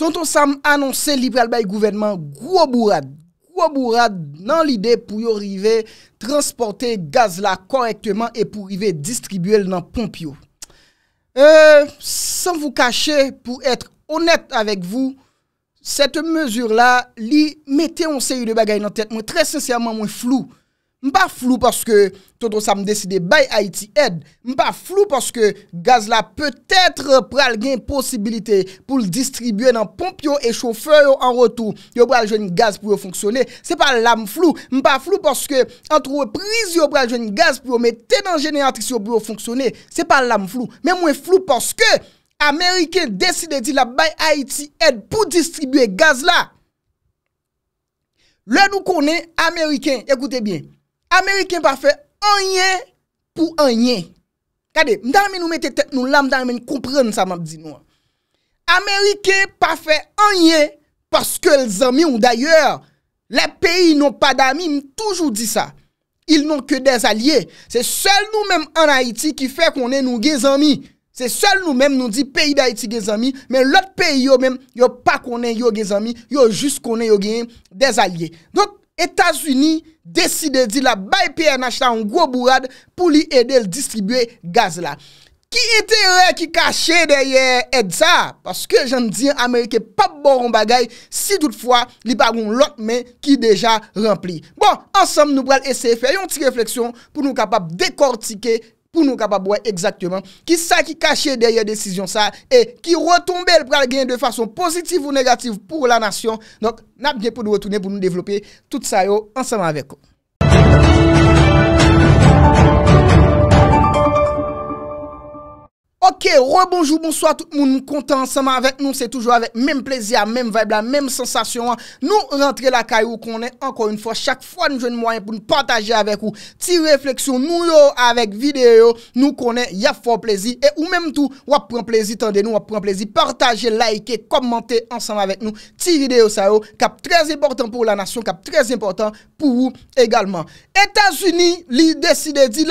Tonton Sam annonse liberal bay gouvenman gwo bourad nan lide pou yo rive transporte gaz la korekteman e pou rive distribuye nan pomp yo. Euh, San vou kache pou etre onet avek vou, sete mezur la li mette yon se yon bagay nan tet mwen trè sensyaman mwen flou. Mpa flou porske Toto Sam deside bay Aiti Ed. Mpa flou porske Gazla peut-etre pral gen posibilite pou l distribuye nan pomp yo e chauffeur yo an rotou. Yo pral jwen gaz pou yo fonksyone. Se pa lam flou. Mpa flou porske antrouwe priz yo pral jwen gaz pou yo mette nan jenayantris yo pou yo fonksyone. Se pa lam flou. Mwen flou porske Ameriken deside di la bay Aiti Ed pou distribuye Gazla. Le nou konen Ameriken. Ekoute bien. Amerike pa fe anyen pou anyen. Kade, mda mè nou mè te tek nou la mda mè nou kompren sa mè di nou an. Amerike pa fe anyen paske l zami ou d'ayor. Le peyi nou pa d'ami m toujou di sa. Il nou ke dez alye. Se sol nou mèm an Haiti ki fe konen nou gen zami. Se sol nou mèm nou di peyi d'Haiti gen zami. Men l ot peyi yo mèm yo pa konen yo gen zami. Yo jist konen yo gen des alye. Not. Etats-Uni deside di la bay pi bon en achta an gro bourad pou li ede l distribue gaz la. Ki ite re ki kache deye edsa? Paske jen di an Amerike pap boron bagay si toutfwa li bagon lotme ki deja rempli. Bon, ansam nou pral ese fè yon ti refleksyon pou nou kapap dekortike... pou nou kapabouè ekzaktouman ki sa ki kache derye desisyon sa e ki rotombe l pral gen de fason pozitif ou negatif pou la nasyon donc nap gen pou nou wotounen pou nou devlopè tout sa yo ansaman avek Kè, rebonjou, bonsoi, tout moun nou kontè ansama avèk nou, se toujou avèk, mèm plèzi, mèm vèb, mèm sensasyon, nou rentre la kaj ou konè, ankon yon fò, chak fò nou jwen mwoyen pou nou patajè avèk ou, ti refleksyon nou yo avèk videyo, nou konè, ya fò plèzi, e ou mèm tou, wap prèm plèzi, tande nou wap prèm plèzi, patajè, laike, komante ansama avèk nou, ti videyo sa yo, kap trèz important pou la nasyon, kap trèz important pou ou, egalman. Etas-Uni, li deside di,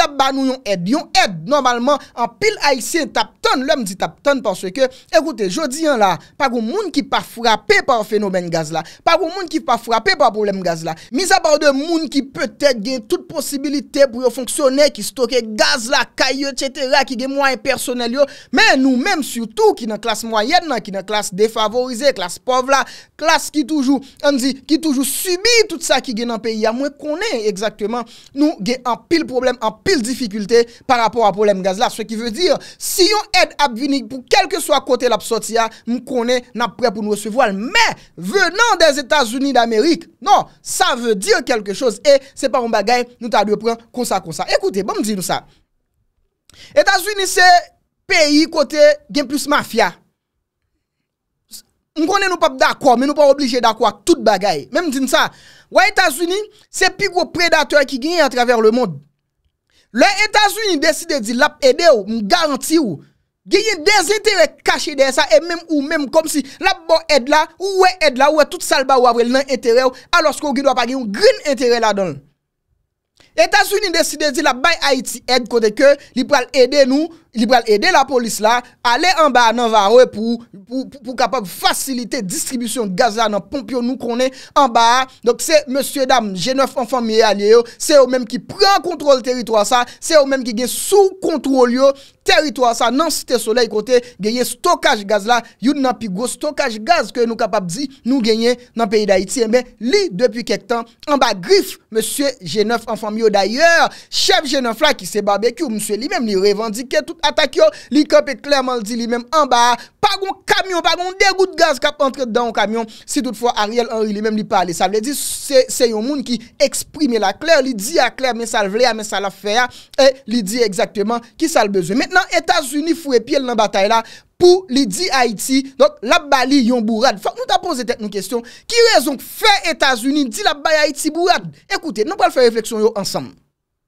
ton lèm di tap, ton porswe ke, ekoute, jodi an la, pa goun moun ki pa frape pa fenomen gaz la, pa goun moun ki pa frape pa problem gaz la, misa pa ou de moun ki peutè gen tout posibilite pou yo fonksyone, ki stoke gaz la, kayo, tchetera, ki gen mwen personel yo, men nou men sutou ki nan klas mwayen nan, ki nan klas defavorize, klas pov la, klas ki toujou, an di, ki toujou subi tout sa ki gen an peyi, a mwen konen ekzaktouman, nou gen an pil problem an pil difikulte, par rapport a problem gaz la, swe ki vè dir, si yon Ed ap vinik pou kelke swa kote l ap sotia M konen nap pre pou nou se voal Me venan des Etats-Unis D'Amerik, non, sa ve dire Kelke chose, e, se pa m bagay Nou ta de pren konsa konsa, ekoute, bon m dinou sa Etats-Unis se Peyi kote gen plus Mafia M konen nou pap dakwa, men nou pa Oblije dakwa tout bagay, men m dinou sa Wa Etats-Unis, se pi gwo Predator ki gwenye a traver le mond Le Etats-Unis deside Di l ap ede ou, m garanti ou Gye yon dezintere kache de sa e mem ou mem kom si la bon ed la ou we ed la ou we tout salba wavre l nan entere ou alos kon gye do apage yon grin entere la don. Etaswini deside zi la bay Haiti ed kote ke li pral ede nou. liberal ede la polis la, ale an ba nan vanwe pou, pou kapap facilite distribusyon gaz la nan pompio nou konen, an ba, dok se, monsie dam, jeneuf an famye alye yo, se yo menm ki pren kontrol teritwa sa, se yo menm ki gen sou kontrol yo, teritwa sa nan site solei kote, genye stokaj gaz la, yon nan pigou stokaj gaz ke nou kapap di, nou genye nan peyi da iti, enbe eh li depi kek tan, an ba grif, monsie jeneuf an famye yo, dayer, chef jeneuf la ki se barbekyo, monsie li menm li revandike tout, Atak yo, li kap et klèrman li mèm An ba, pa goun kamyon, pa goun Dè gout gaz kap entre dè an kamyon Si toutfwa Ariel Henry li mèm li pale Sa vle di, se yon moun ki eksprime La klèr, li di a klèr, men sa vle a, men sa la fè a E li di ekzaktèman Ki sa lbezè. Mètnan, Etats-Unis fwe Piel nan batay la, pou li di Haiti, donk, la bali yon bourad Fak nou ta pose tek nou kestyon, ki rezon Fè Etats-Unis, di la bali Haiti bourad Ekoutè, nou pal fè refleksyon yo ansam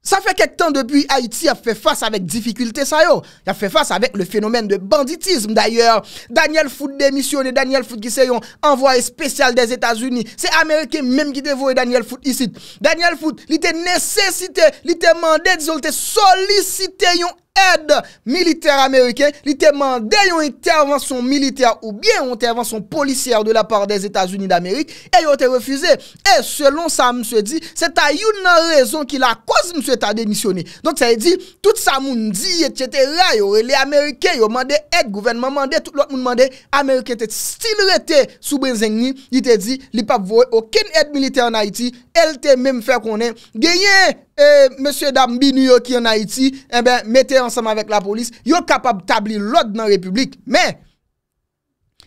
Sa fè kek tan depi Haiti a fè fass avèk difikultè sa yo. A fè fass avèk le fenomen de banditism d'ayèr. Daniel Foote demisyonè, Daniel Foote ki se yon envoye spesyal des Etats-Unis. Se Amerike mèm ki devoye Daniel Foote isit. Daniel Foote li te nesesite, li te mandè, li te solisite yon Ed, militer Amerike, li te mande yon intervensyon militer ou bien yon intervensyon polisyer de la part des Etats-Unis d'Amerik, e yon te refuze, e selon sa mswe di, se ta yon nan rezon ki la kouz mswe ta denisyone. Donk sa yi di, tout sa moun di, etc., yon re, li Amerike, yon mande, ed, gouvenman, mande, tout l'ot moun mande, Amerike te stil rete sou ben zeng ni, li te di, li pa vwoy okin ed militer en Haiti, el te menm fè konen, genye! Eh, monsieur Dambi New York qui en Haïti, eh ben, mettez ensemble avec la police, yo capable d'établir l'ordre dans la République. Mais,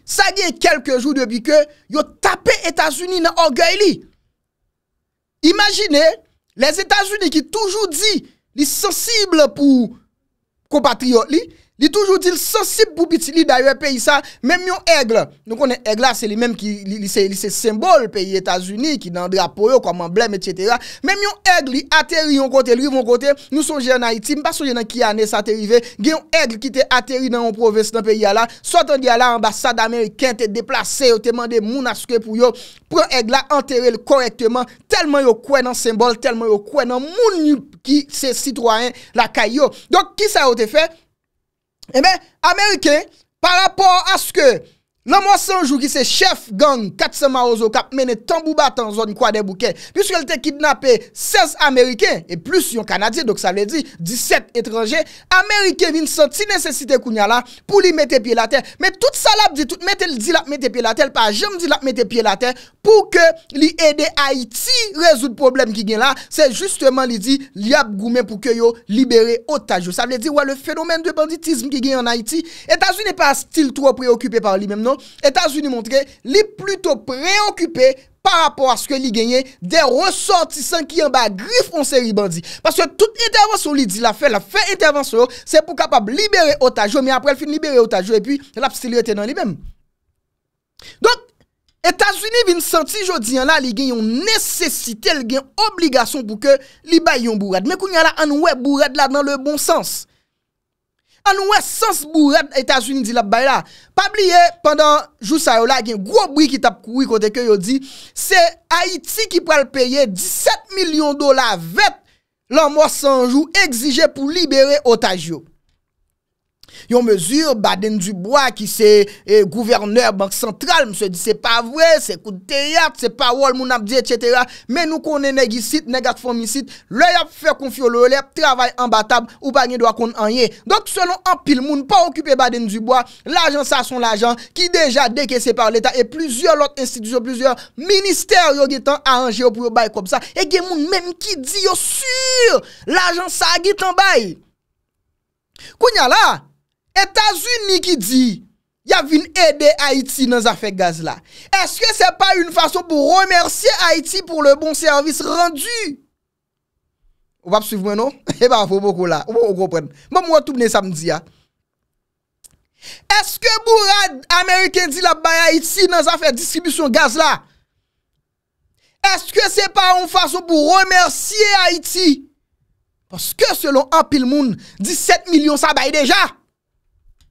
ça y est quelques jours depuis que ont tapé États-Unis dans l'orgueil. Imaginez, les États-Unis qui toujours dit, ils sensibles pour compatriotes, Li toujou di li sensib pou biti li da yon peyi sa, menm yon egle, nou konen egle la se li menm ki li se simbol peyi Etasuni, ki nan drapo yo kom anblem, etc. Menm yon egle li ateri yon kote, li yon kote, nou souje yon haitim, pa souje yon ki anes ateri ve, gen yon egle ki te ateri nan yon province nan peyi ya la, sotan di ya la ambasade Ameriken te deplase, yo te mande moun aske pou yo, pou yon egle la enteri le korekteman, telman yo kwen nan simbol, telman yo kwen nan moun yon ki se sitwoyen la kay yo. Donk ki sa yo te fe? Eh bien, Américain par rapport à ce que Nan mwa sanjou ki se chef gang Katsama Ozo kap mene tambou batan Zon kwa de bouke Pis ke li te kidnape 16 Amerike E plus yon Kanadie Dok sa vle di 17 etranje Amerike vin senti nesesite kounya la Po li mette pie la ten Mette li di la mette pie la ten Pa jem di la mette pie la ten Po ke li ede Haiti Rezout problem ki gen la Se justeman li di li ap goumen Po ke yo libere otajou Sa vle di wale fenomen de banditisme ki gen en Haiti Etasou n'e pas stil tro preokupé par li mem non Etats-Unis montre li pluto preokupè Par rapport a se li genye De ressortisan ki yon ba grifon se ribandi Paske tout intervenson li di la fe La fe intervenson Se pou kapab libere otajo Mi apre li fin libere otajo E pi la psilite nan li men Donk Etats-Unis vin senti jodi yon la Li genyon nesesite Li genyon obligasyon pou ke li bayon bourad Men kon yon la anwe bourad la nan le bon sens Anouè sens bou rep Etats-Unis di lap bay la. Pabliye, pandan jou sa yo la gen, gwo bri ki tap koui kote ke yo di, se Haiti ki pral peye 17 milyon dola vet l'anmorsan jou exije pou libere otaj yo. Yon mezur, Baden Dubois ki se eh, gouverneur bank sentral, mse di se pa vwe, se koute yap, se pa wol moun ap di, etc. Men nou konen negi sit, negat fomisit, lèy ap fè konfyo lèy ap, travay an batab, ou pa gen do akon an ye. Donk, selon an pil moun, pa okupè Baden Dubois, l'agen sa son l'agen, ki deja deke se par l'Etat, e plusieurs lot institusyon, plusieurs minister yo getan, a anje yo pou yo bayi kom sa, e gen moun menm ki di yo sur l'agen sa getan bayi. Kou nye la? Etats-Unis ki di, ya vin ede Haiti nan zafek gaz la. Eske se pa yon fason pou remersye Haiti pou le bon servis rendu? Ou pa psiv mwen nou? E pa pou mwokou la. Ou mwokou pren. Mwen mwotoubne samdi ya. Eske bou rad Ameriken di la baye Haiti nan zafek distribusyon gaz la? Eske se pa yon fason pou remersye Haiti? Poske selon Apple Moon, 17 milyon sa baye deja?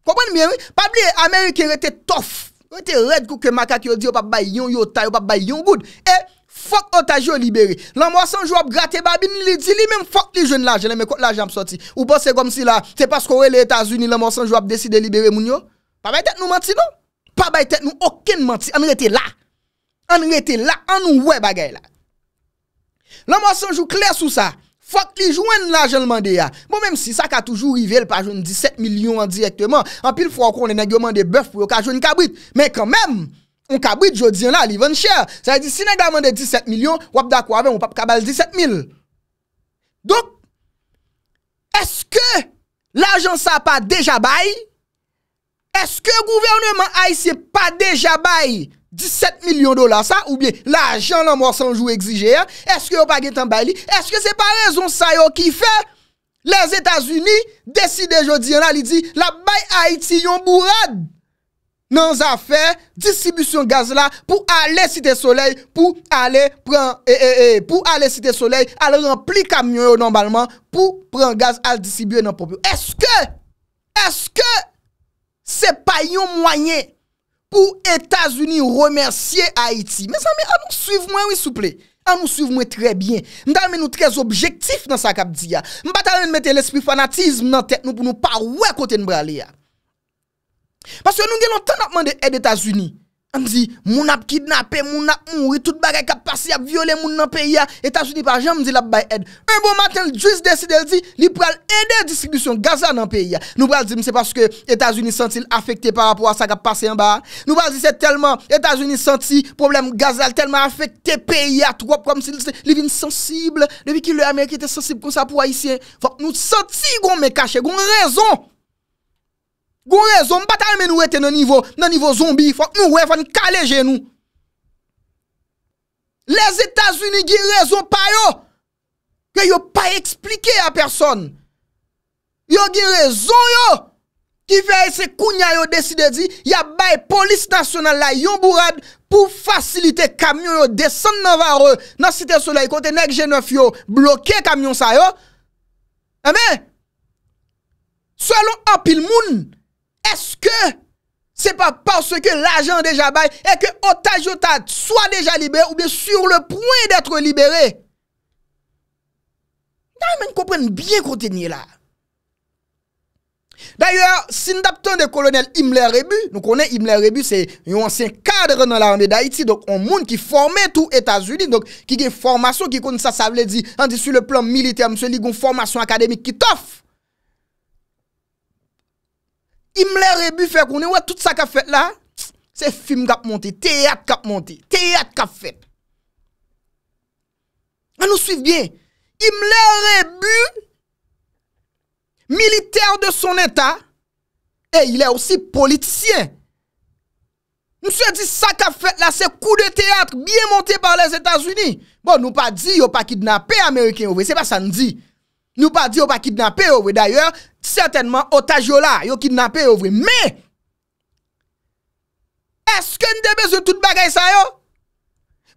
Konpon miye wè? Pa bli, Amerike rete tof. Rete red kouke makak yo di, yo pa bay yon yota, yo pa bay yon goud. E, fok otaj yo libere. La mwason jou ap grate babi, ni li di li, mwen fok li joun la, jelè mwen kote la jamp soti. Ou pa se kom si la, se pas kore le Etasuni, la mwason jou ap deside libere moun yo. Pa bay tet nou manti nou? Pa bay tet nou okin manti. An rete la. An rete la. An nou wè bagay la. La mwason jou kler sou sa. Fok li jwen l'agen l'mande ya. Bon menm si sa ka toujou rivel pa jwen 17 milyon an direktman, an pil fwa kon ne negyoman de bèf pou yo ka jwen kabwit. Men kan menm, on kabwit jodi yon la li ven chè. Sa yon di si negyoman de 17 milyon, wap da kwa ven wap kabal 17 mil. Dok, eske l'agen sa pa deja bayi? Eske gouvernement ay se pa deja bayi? 17 milyon dola sa ou bie la ajan nan mwa sanjou exige ya? Eske yo page tan bay li? Eske se pa rezon sa yo ki fe? Les Etats-Unis deside yo diyan la li di la bay Haiti yon bourad nan za fe distribusyon gaz la pou ale site soleil pou ale pre... e e e pou ale site soleil ale rempli kamyon yo normalman pou pre gaz al distribuye nan popyo Eske eske se pa yon mwanyen pou Etats-Uni remersye Haiti. Mes ame, an mou suiv mwen wisouple. An mou suiv mwen trebyen. Mda mwen nou trez objektif nan sa kap diya. Mba talen mette l'espri fanatizm nan tek nou pou nou pa wè kote nbrale ya. Pas yo nou gen lontan apman de ed Etats-Uni. M zi, moun ap kidnapè, moun ap mou, etout bagay kap pasi ap viole moun nan peya. Etajouni pa jen m zi lap bay ed. Un bon matin, l juiz deside, l zi, li pral edè diskidisyon gazal nan peya. Nou pral zi, m se paske etajouni sentil afekte par rapport a sa kap pasi an ba. Nou pral zi, se telman etajouni senti problem gazal telman afekte peya. Tou wap kwa m zi, li vin sensible. Depi ki le Amerik ete sensib kon sa pou ayisyen, fok nou senti goun men kache, goun rezon. Gon rezon, batal men ou ete nan nivou, nan nivou zombi, fwa un we fwa n kalè genou. Les Etats-Unis gi rezon pa yo, yo yo pa explike a person. Yo gi rezon yo, ki veye se kounya yo deside di, ya baye polis nasyonal la yon bourad, pou fasilite kamyon yo desen nan vare, nan site solay kote nek jenef yo, bloke kamyon sa yo. Ame? Se alo apil moun, Eske se pa parce ke l'ajan deja baye E ke otajotat Soa deja libere oube sur le point D'etre libere D'ay men kompren bien Kote ni la D'ayor Sin dapton de kolonel Imler Rebu Nou konen Imler Rebu se yon ansen kadre Nan la rande d'Aiti On moun ki forme tou Etats-Unis Ki gen formasyon ki kon sa sa vle di An di su le plan militer Mse ligon formasyon akademik ki tof Imler e bu fèk wè, wè tout sa ka fèt la, se film kap monte, teyat kap monte, teyat kap fèt. A nou suiv bien, Imler e bu, militer de son etat, e ilè osi politisyen. Mse di sa ka fèt la, se kou de teyat, biye monte par les Etats-Unis. Bon nou pa di, yo pa kidnapè Amerikèn wè, se pa sa n'di. Nou pa di yo pa kidnapè yo vwe, d'ayor, certainman otaj yo la, yo kidnapè yo vwe. Me! Eske n debez yo tout bagay sa yo?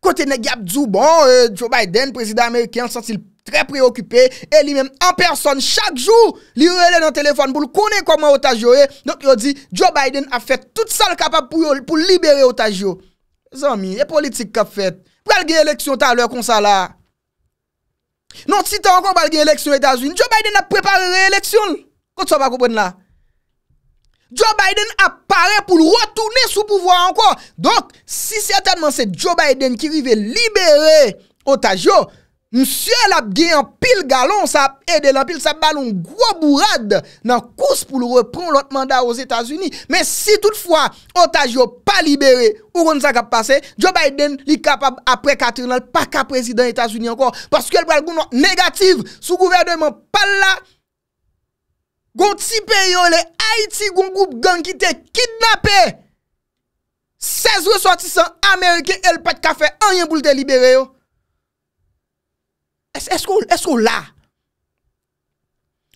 Kote ne gap zou bon, euh, Joe Biden, prezident Ameriken, sotil tre preokupè, e li menm en person chak jou, li rele nan telefon pou l konen koman otaj yo e, donk yo di, Joe Biden a fèt tout sal kapap pou libere otaj yo. Zanmi, e politik kap fèt? Pou al genye leksyon ta lò kon sa la? Non, si tu encore une l'élection aux États-Unis, Joe Biden a préparé l'élection. Quand tu vas pas comprendre là. Joe Biden apparaît pour retourner sous pouvoir encore. Donc, si certainement c'est Joe Biden qui veut libérer Otagio, Msyè l ap gen yon pil galon, sa ap ede l an, pil sa balon gwo bourad nan kous pou l repron l ot manda ou z Etats-Unis. Men si toutfwa otaj yo pa libere, ou roun sa kap pase, Joe Biden li kap ap prekaternal pa ka prezident Etats-Unis ankon. Paske l pral goun nou negatif sou gouvernement pal la. Gon tipen yon le Haiti goun goup gang ki te kidnape. Sez reswati san Amerike el pat ka fe an yon pou l te libere yo. Esko ou la?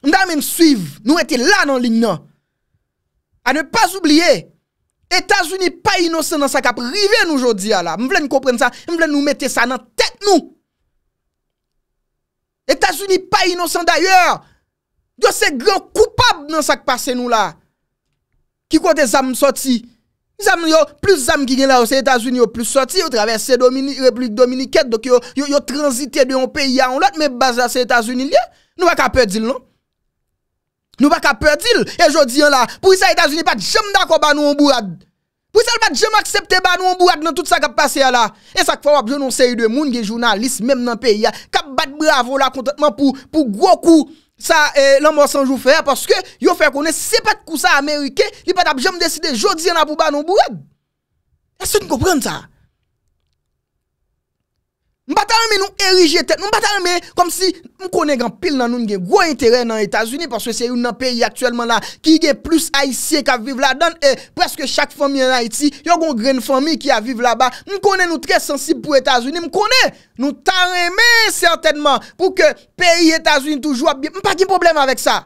Mda men suiv, nou ete la nan lignan. A ne pas oubliye. Etasouni pa inosan nan sakap, rive nou jodi ya la. Mwen vle nou kompren sa, mwen vle nou mette sa nan tek nou. Etasouni pa inosan dayor. Dyo se gran koupab nan sakpase nou la. Ki kote zam soti. Zanm yo, plus zanm ki gen la ou se Etasuni yo, plus soti yo, travesse Republik Dominiket, doke yo transite de yon peyi non? ya, on lot me baza se Etasuni liye, nou baka pe di l, non? Nou baka pe di l, e jodi an la, pou isa Etasuni bat jem da ko ban nou an bourad. Pou isal bat jem aksepte ban nou an bourad nan tout sa kap pase a la. E sak fwa wap jen nou se yi de moun gen jounalist menm nan peyi ya, kap bat bravo la kontatman pou gwo kou. Sa lan mò sanjou fè, paske yo fè konè se pat kousa Amerike, li pat ap jèm dèsi de jò di yon apou banon, bouèd. Asè n kòprenn sa. Mbata reme nou erije ten, mbata reme kom si mkone gen pil nan nou gen gwen teren nan Etasuni porswe se yon nan peyi aktuelman la ki gen plus Haitie ka vive la dan e preske chak fomi en Haiti yon gen gren fomi ki a vive la ba, mkone nou tre sensib pou Etasuni, mkone nou tan reme certainman pou ke peyi Etasuni toujwa bi, mpa gen problem avek sa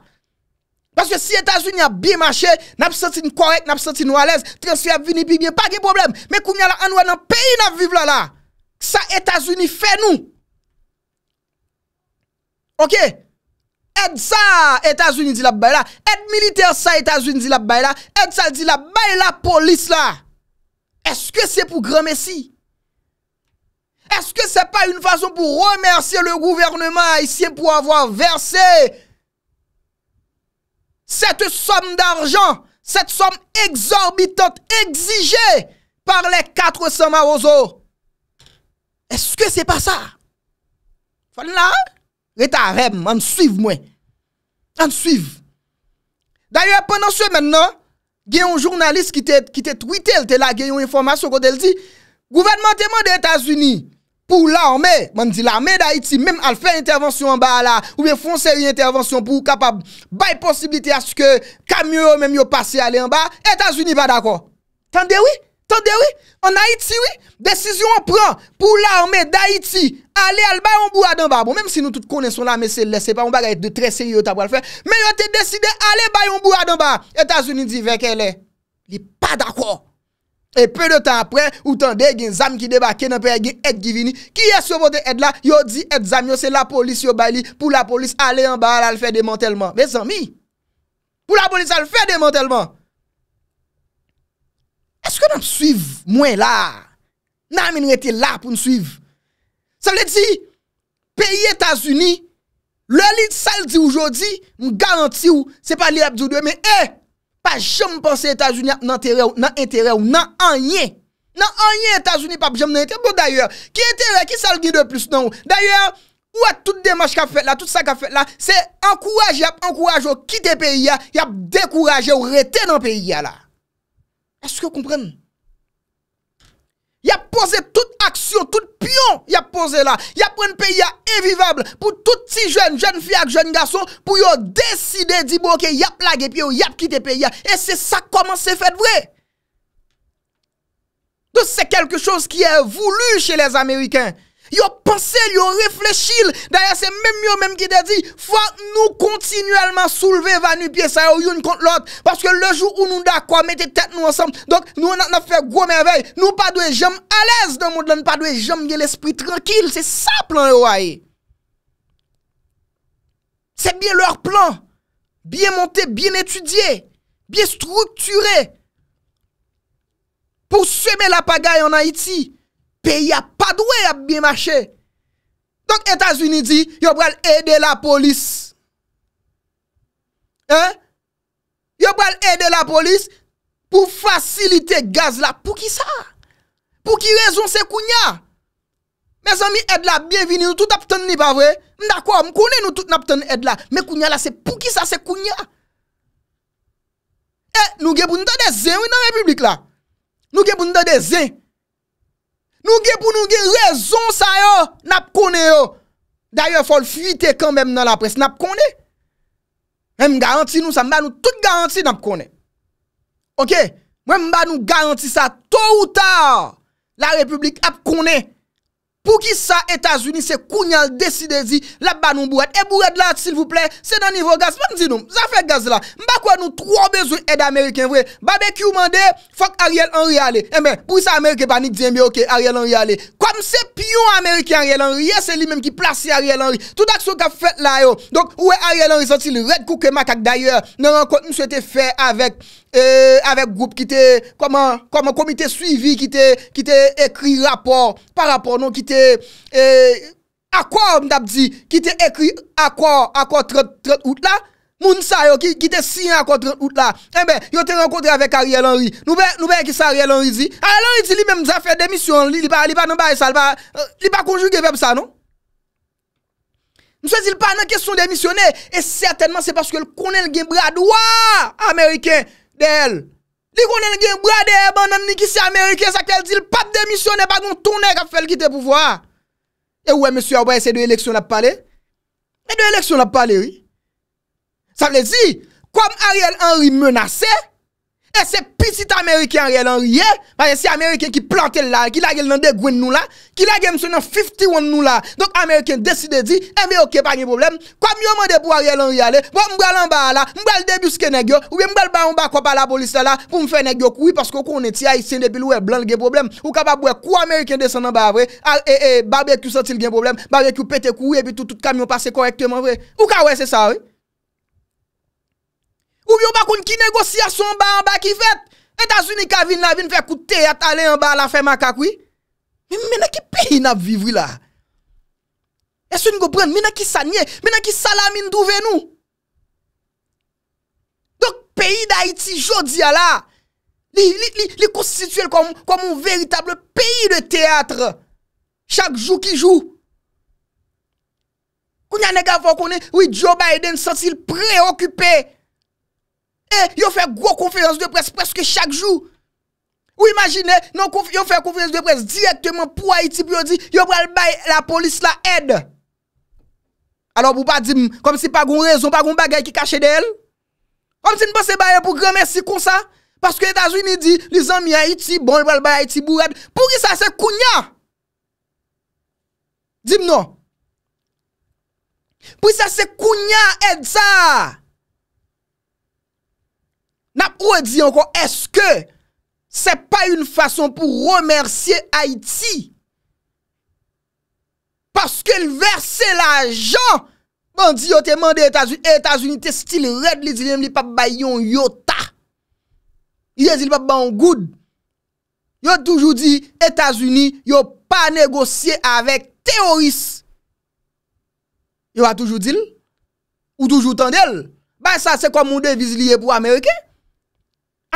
porswe si Etasuni a bi mache, nap sentin korek, nap sentin walez, transfer ap vinipi, mpa gen problem me kounya la anwa nan peyi na vive la la ça États-Unis fait nous. OK Aide ça, États-Unis dit la baila. Aide militaire ça, États-Unis dit la baila. Aide ça dit la baila, police là. Est-ce que c'est pour grand Messi? Est-ce que c'est pas une façon pour remercier le gouvernement haïtien pour avoir versé cette somme d'argent, cette somme exorbitante exigée par les 400 marozos Eske se pa sa? Fane la? Eta rem, an suiv mwen. An suiv. Darye aponansye mennen, gen yon jounalist ki te tweet el, te la gen yon informasyon kote el di, gouvernementeman de Etasuni, pou la ame, man di la ame da iti, men al fey intervansyon an ba la, ou vey fonse yon intervansyon pou kapab, bay posibilite aske, kamyon men yo pase ale an ba, Etasuni ba dako. Tande wey? Tande wè, an Haïti wè, desisyon an pran pou l'armè d'Haïti ale al bayon bou adan ba. Bon, mèm si nou tout konen son l'armè se lè, se pa, on baga ete de tre seri yo tabou al fè. Mè yo te deside ale bayon bou adan ba. Etasouni di veke lè, li pa da kwa. E peu de tan apre, ou tande gen zami ki debake nan peye gen ete givini. Ki eswe vode ete la, yo di ete zami yo se la polis yo bayli pou la polis ale an ba al al fè demantèlman. Ve zami, pou la polis al fè demantèlman. Sko nan psuiv mwen la? Nan ame n rete la pou n suiv? Sa vle di, peyi Etasuni, loli saldi oujodi, m garanti ou, se pa li la pdi oujodi, men e, pa jom pense Etasuni nan entere ou nan anye. Nan anye Etasuni, pa jom nan entere ou bon, d'ayor. Ki entere, ki saldi de plus nan ou? D'ayor, ou a tout demache ka fet la, tout sa ka fet la, se ankouraj yap, ankouraj ou kite peyi ya, yap dekouraj ou rete nan peyi ya la. Ase yo kompreme. Yap pose tout aksyon, tout pion yap pose la. Yap un peya evivable pou tout ti jen, jen fiak, jen gason pou yo deside di boke yap lage piyo, yap kite peya. E se sa koman se fèd vwe. De se kelke chos ki e voulou che les Amerikens. Yo pense, yo reflechil. Daya se menm yo menm ki de di. Fwa nou kontinuelman souleve vanu piye. Sa yo yon kont lot. Paske le jou ou nou da kwa mette tet nou ansam. Donk nou an a fwe gro merveil. Nou pa dwe jem ales nan moun. Dan pa dwe jem gen l'espri tranquil. Se sap lan yo waye. Se bien lor plan. Bien monté, bien étudié. Bien structuré. Pour semer la pagaille en Haïti. Pe y a pa dwe y ap biye mache. Donk Etaswini di, yo pral ede la polis. He? Yo pral ede la polis pou fasilite gaz la. Pou ki sa? Pou ki rezon se kounya? Me zon mi edla, bienvini, nou tout ap ten ni pa vwe? Mdakwa, mkounen nou tout nap ten edla. Me kounya la, se pou ki sa se kounya? E, eh, nou ge pou nou te dezen ou nan republik la? Nou ge pou nou te dezen? Nouge pou nouge, rezon sa yo, nap kone yo. Daryo fol fite kambem nan la pres, nap kone. Mwen mba nou garanti sa, mba nou tout garanti nap kone. Ok, mwen mba nou garanti sa, to ou ta, la republik ap kone. pou ki sa Etasuni se kounyal desi de di, la ba nou mbouet, e mbouet la, s'il vous plè, se nan nivou gaz, mwen di nou zafè gaz la, mba kwa nou tro bezou ed Ameriken vwe, ba be kyou mande fok Ariel Henry ale, e eh mwen pou sa Ameriken pa ni djenbe, ok, Ariel Henry ale kwa mse piyon Ameriken Ariel Henry e se li menm ki plase Ariel Henry tout ak sou ka fèt la yo, donk, wè e Ariel Henry zantil red kouke makak, daye nan an kont mse te fè avèk eh, avèk goup ki te, koman komite suivi ki te ekri rapor, pa rapor non, ki te et eh, accord m'dabdi, dit qui te écrit accord accord 30 30 août là moun sa yo qui qui te signé accord 30 août là eh ben yo te rencontré avec Ariel Henry nous ben nous ben qui ça Ariel Henry dit Ariel Henry dit lui même ça fait démission li pas li pas dans bail ça il pas euh, li pas conjugué avec ça non Monsieur dit pas dans question démissionner et certainement c'est parce que le connaît le gain bras droit américain d'elle Li konen gen brade e ban nan ni ki si Amerike, sakle di l pap demisyon e bag moun toune ka fel kite pou vwa. E wè monsi wè, se do eleksyon la pale? Me do eleksyon la pale, wè. Sa mwen zi, kwam Ariel Henry menase... E se picit Amerike an rie lan rie, maye se Amerike ki plante lal, ki lage lande gwen nou la, ki lage msonan fifty wan nou la, dok Amerike deside di, e me okey pa gen problem, kwa myo mwande pou a rie lan rie ale, mwe mbe alan ba la, mbe al debi ou ske negyo, oube mbel bayon bako pa la polis la la pou mfe negyo koui, pasko kou mwen ti a isen depil ou e blan gen problem, ouka pa bwe kwa Amerike desi nan ba avre, e e e, ba bekyou sentil gen problem, ba bekyou pete koui, oube tout tout kamyon pase korektemen, ouka wè se sa wè. Ou yon bakoun ki negosya sou an ba an ba ki fet. E tazouni ka vin la vin fe koute atale an ba la fe maka kwi. Men mena ki peyi nap vivri la. E sou nigo pren mena ki sanye, mena ki salamin douve nou. Dok peyi da iti jodi ya la. Li kousi situel komon veritable peyi de teyatre. Chak jou ki jou. Kou nyan nega fokouni oui Joe Biden sotil preokipey. E, yo fè gwo konferans de pres preske chak jou. Ou imagine, non, yo fè konferans de pres direktement pou Haiti, pou yo di, yo pral bay la polis la ed. Alors pou pa di, kom si pa goun rezon, pa goun bagay ki kache del. Kom si n'pose bayan pou gramer si kon sa, paske Etats-Unis di, li zan mi Haiti, bon, yo pral bay Haiti bou ed. Pou ki sa se kounya? Di mnon. Pou ki sa se kounya ed sa? Na ou e di ankon, eske, se pa yon fason pou remersye Haiti? Paske l verse la jan, ban di yo te mande Etasuni, Etasuni te stil red li di lèm li pap bay yon yota. Li yon di l pap bangoud. Yo toujou di Etasuni yo pa negosye avek teoris. Yo a toujou dil, ou toujou tan del. Ban sa se kwa moun devis li ye pou Amerikey.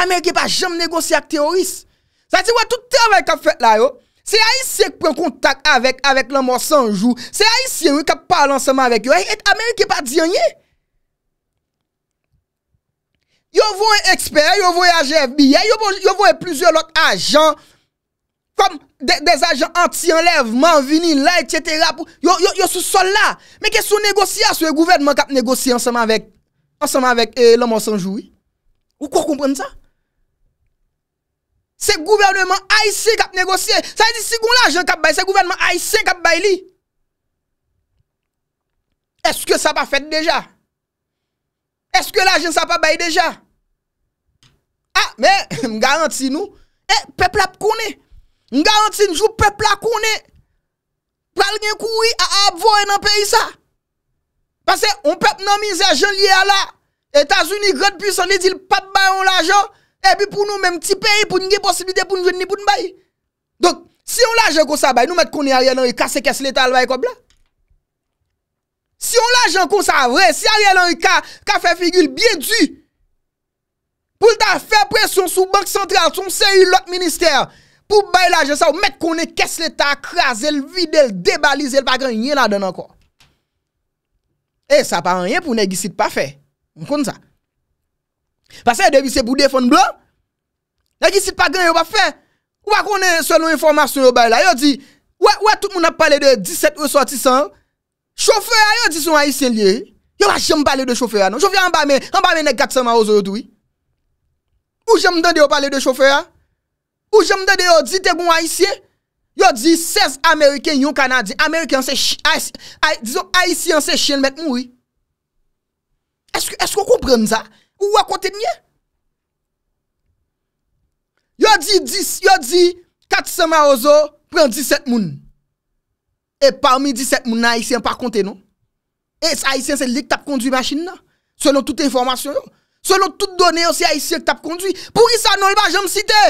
Amerike pa jom negosye ak teoris Sa ti wè tout teor wè kap fèt la yo Se a isye k pren kontak avèk Avèk lèmò sanjou Se a isye wè kap parl ansèmè avèk yo Et Amerike pa diyonye Yo vwè eksper Yo vwè agèf biyè Yo vwè plizè lòk ajan Kom des ajan anti-enlèvman Vinil, light, etc Yo sou sol la Mè ke sou negosye aswe gouvermen Kap negosye ansèmè avèk Ansèmè avèk lèmò sanjou Ou kwa komprenn sa? Se gouvernement aisyen kap negosye, sa yi di si goun la ajan kap bay, se gouvernement aisyen kap bay li. Eske sa pa fèt deja? Eske la ajan sa pa bay deja? A, men, m garanti nou, e, pepl ap kone. M garanti nou, jou pepl ap kone. Pal gen koui a ap voy nan peyi sa. Pase, on pepl nanmize ajan liye ala. Etasouni gred pwisan li di l pap bayon la ajan. E pi pou nou menm ti peyi pou nge posibide pou nou jen ni pou nou bayi. Donk, si yon lajen kon sa bayi, nou met kon yon a riyan an yon kase kes letal bayi kop la. Si yon lajen kon sa vre, si a riyan an yon ka, ka fe figil bie du. Pou lta fe presyon sou bank sentral, sou mse yon lot minister. Pou bayi lajen sa ou met kon e kes letal kras el vide el, debalize el, pa gen yon a den an kon. E sa pa an yon pou negisit pa fe. Mkoun sa. Pase e devise bou defon blon Nè ki sit pa gen yo ba fe Ou ba konen se nou informasyon yo bay la Yo di Ou a tout moun ap pale de 17 e sortisan Chauffe ya yo di son Aisyen liye Yo ba jem pale de chauffe ya non Chauffe ya anba men Anba men nek gaksan ma ouzo yo dwi Ou jem dende yo pale de chauffe ya Ou jem dende yo di te bon Aisyen Yo di 16 Ameriken yon Kanadi Ameriken se ch... Aisyen se chen met moui Esko kompren za? Ou wakote dnyen? Yo di, 4 seman ozo, pren 17 moun. E parmi 17 moun, nan Aisyen par konte, non? E Aisyen se li k tap kondwi ma chine, non? Selon tout informasyon, non? Selon tout donen, yo se Aisyen k tap kondwi. Pou yisa non, yo ba jem site.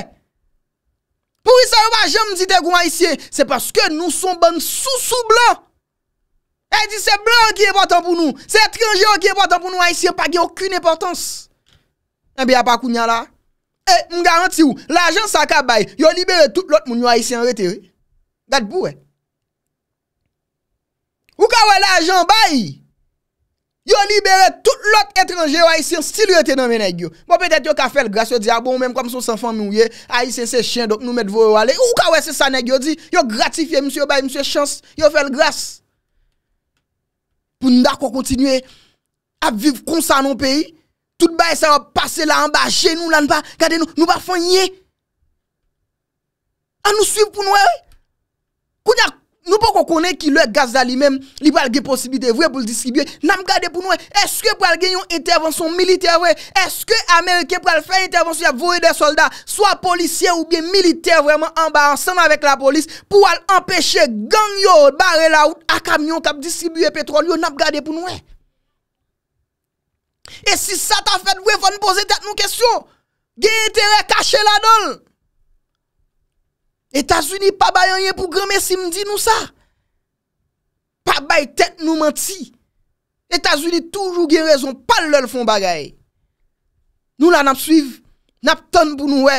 Pou yisa yo ba jem site, goun Aisyen. Se paske nou son ban sou sou blan. E di se blan ki e portan pou nou. Se etranje ou ki e portan pou nou. Aisyen pa ge okun e portans. E be apakoun ya la. E m garanti ou. L'ajan sa ka bay. Yo libere tout lot moun yo aisyen rete. Gat pou we. Ou ka we l'ajan bay. Yo libere tout lot etranje ou aisyen stil rete nan men e gyon. Bo pe det yo ka fel gras. Yo di abon mèm kwa msou san fan moun ye. Aisyen se chen dok nou met vo yo ale. Ou ka we se sa ne gyon. Yo di yo gratifie msou bay msou e chans. Yo fel gras. pou nou da kwa kontinye ap viv konsa anon peyi, tout ba e sewa pase la anba, genou lan ba, kade nou, nou ba fwenye, an nou swip pou nou e, kou nyak, Nou pou kon konen ki lè gazda li men, li pou al gen posibite vwe pou l disibye, nam gade pou nou e, eske pou al gen yon intervensyon milite vwe, eske Amerike pou al fè intervensyon ap vwe de soldat, swa polisye ou bien milite vweman amba ansan avèk la polis pou al empèche gang yo bare la out ak amyon kap disibye petrol yo, nam gade pou nou e. E si sa ta fèt vwe fò n'poze tèt nou kèsyon, gen yon tère kache la dole. Etats-Unis pa bayan ye pou grame si mdi nou sa. Pa bay tet nou manti. Etats-Unis toujou gen rezon pal lel fon bagay. Nou la nap suiv, nap ton bou nou we.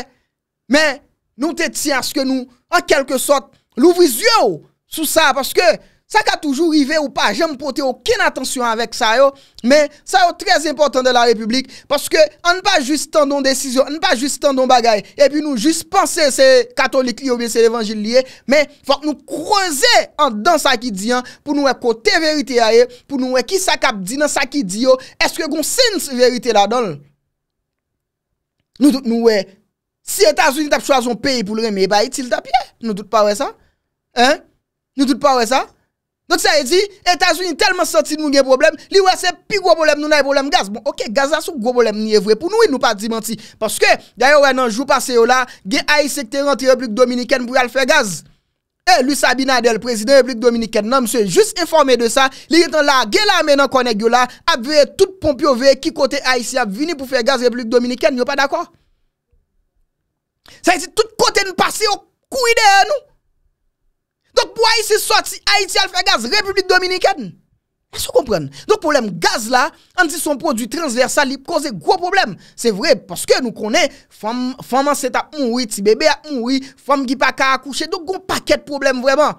Men nou tet si anske nou an kelke sot lou vizyo sou sa. Paske... Sa ka toujou rive ou pa jèm pote okin atensyon avèk sa yo, men sa yo trez important de la republik, paske an pa jist tan don desisyon, an pa jist tan don bagay, epi nou jist panse se katolik li obye se devanjil liye, men fòk nou kroze an dan sa ki diyan, pou nou wè e kote verite a ye, pou nou wè e ki sa kap di nan sa ki di yo, eske goun sen se verite la don. Nou dout nou wè, e, si Etats-Unis tap chwa zon peyi pou lèmè, ba itil tap ye, nou dout pa wè sa? Hein? Nou dout pa wè sa? Donk sa yi di, Etasouni telman senti nou gen problem, li wese pi gro bolem nou nan yi bolem gaz. Bon, ok, gaz eh, asou gro bolem niye vwe pou nou yi nou pa di menti. Paske, gaya wè nan jou pase yo la, gen A.I.C. te renti Republik Dominiken pou yal fe gaz. E, lui Sabina Adel, prezident Republik Dominiken, nan mse jist informe de sa, li yon tan la, gen la menan konen yo la, ap vwe tout pomp yo vwe ki kote A.I.C. ap vweni pou fe gaz Republik Dominiken, yo pa dako? Sa yi di, tout kote nou pase yo kou ide an nou? Sot pou a yi se soti, a yi ti alfa gaz, republite dominikèn. A se kompren. Don problem gaz la, an ti son prodwi transversal, li proze gwo problem. Se vre, poske nou konen, fom anset a moui, ti bebe a moui, fom gi pa ka akouche, don kon paket problem vreman.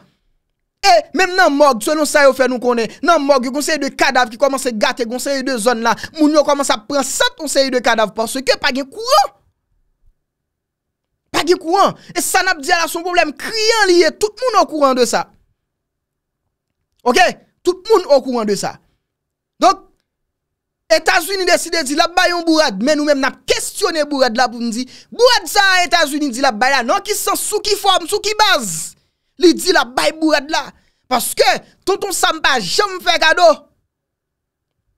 E, menm nan mog, se nou sa yo fe nou konen, nan mog, yon gonseri de kadav ki komanse gate, gonseri de zon la, moun yo komanse a pren satonseri de kadav, poske pa gen kouro. Qui courant. Et ça n'a pas dit à son problème criant lié. Tout le monde au courant de ça. Ok? Tout le monde au courant de ça. Donc, États-Unis décident de dire, la yon Mais nous-mêmes, n'a questionné bourrad là pour nous dire, Bourrad ça, États-Unis dit la bas Non, qui sont sous qui forme, sous qui base. Li dit la baillon bourrad là. Parce que, tonton Samba, jamais fait cadeau.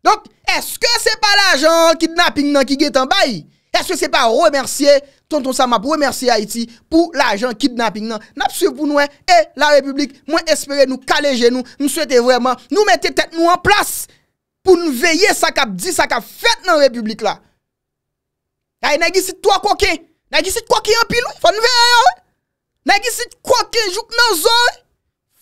Donc, est-ce que c'est pas l'argent kidnapping qui est en bail? Eswe se pa remersye, tonton sa map, remersye Haiti pou la jan kidnapping nan. Napswe pou nou e, e la republik mwen espere nou kaleje nou, nou swete vreman, nou mette tet nou an plas pou nou veye sa ka di, sa ka fet nan republik la. Ya e negisit to a koke, negisit koke yon pilou, fok nou veye yo. Negisit koke jok nan zon,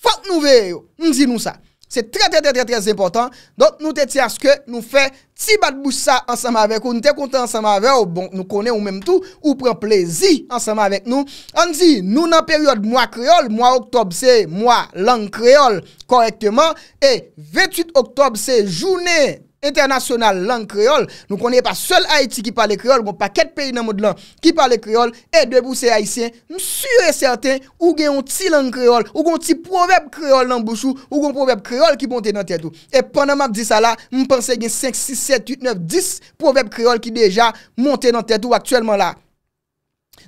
fok nou veye yo. Mwen zi nou sa. Se tre tre tre tre tre important. Don nou te tia skè nou fè tibat boussa ansama avek. Ou nou te konten ansama avek. Ou bon nou konè ou mèm tou. Ou pren plezi ansama avek nou. Anzi nou nan peryode mwa kreol. Mwa oktob se mwa lang kreol korekteman. Et 28 oktob se jounè kreol. Internasyonal lang kreol, nou konye pa sel Haiti ki pale kreol, bon pa ket peyi nan mod lan ki pale kreol, e debou se Haitien, msure certain ou gen yon ti lang kreol, ou gen yon ti proveb kreol nan bouchou, ou gen yon proveb kreol ki monte nan tetou. E pananman di sa la, mpense gen 5, 6, 7, 8, 9, 10 proveb kreol ki deja monte nan tetou aktuelman la.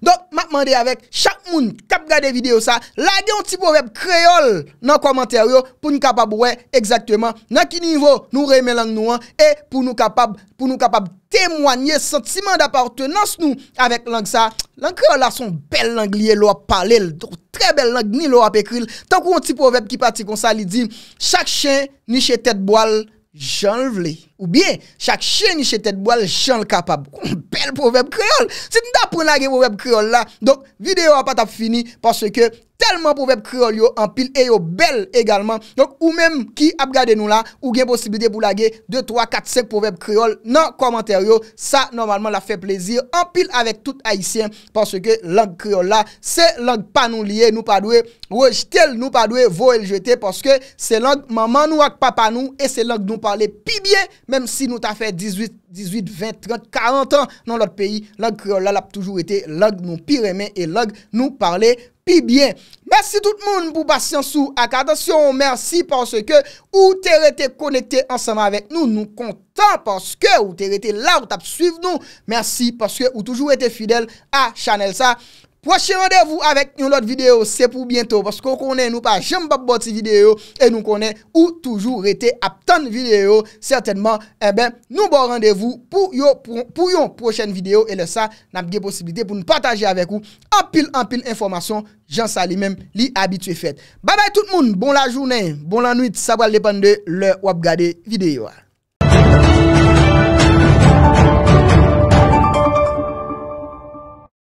Don, ma mande avek, chak moun kap gade video sa, lage yon ti povep kreol nan komentaryo pou nou kapab wè, ekzaktouman, nan ki nivou nou reme lang nou an, e pou nou kapab, pou nou kapab temwanyè, sentimen d'apartou nan snou avek lang sa. Lang kreol la son bel lang liye, lwa pale, ldo, tre bel lang ni lwa pekril, ton kou yon ti povep ki pati kon sa li di, chak chen ni chetet boal, jen vle. Ou bien... Chak cheni chetet boal... Chan l kapab... Bel proverb kreol... Se nou da pou nage proverb kreol la... Donk... Videyo apat ap fini... Panswe ke... Telman proverb kreol yo... Anpil... E yo bel egalman... Donk... Ou menm ki ap gade nou la... Ou gen posibilite pou nage... 2, 3, 4, 5 proverb kreol... Nan komentaryo... Sa normalman la fe plezir... Anpil avek tout haisyen... Panswe ke... Lang kreol la... Se lang pa nou liye... Nou pa dwe... Ou jtel nou pa dwe... Vo el jete... Panswe ke... Se lang... menm si nou ta fe 18, 20, 30, 40 an nan lot peyi, log lal ap toujou ete, log nou pi remen, et log nou parle pi bien. Mersi tout moun pou bas yon sou ak adasyon, mersi porske ou te rete konete ansanan avek nou, nou kontan porske ou te rete la ou tap suive nou, mersi porske ou toujou ete fidel a chanel sa. Prochè randevou avèk yon lot videyo, se pou bientò, paskò konè nou pa jem bop boti videyo, e nou konè ou toujou rete ap tan videyo, sètenman, e eh ben, nou bo randevou pou yon prochèn videyo, e le sa, nam ge posibilite pou nou pataje avèk ou, apil-apil informasyon, jan sa li men li abitwe fèd. Ba bay tout moun, bon la jounen, bon la nwit, sa wal depande le wap gade videyo.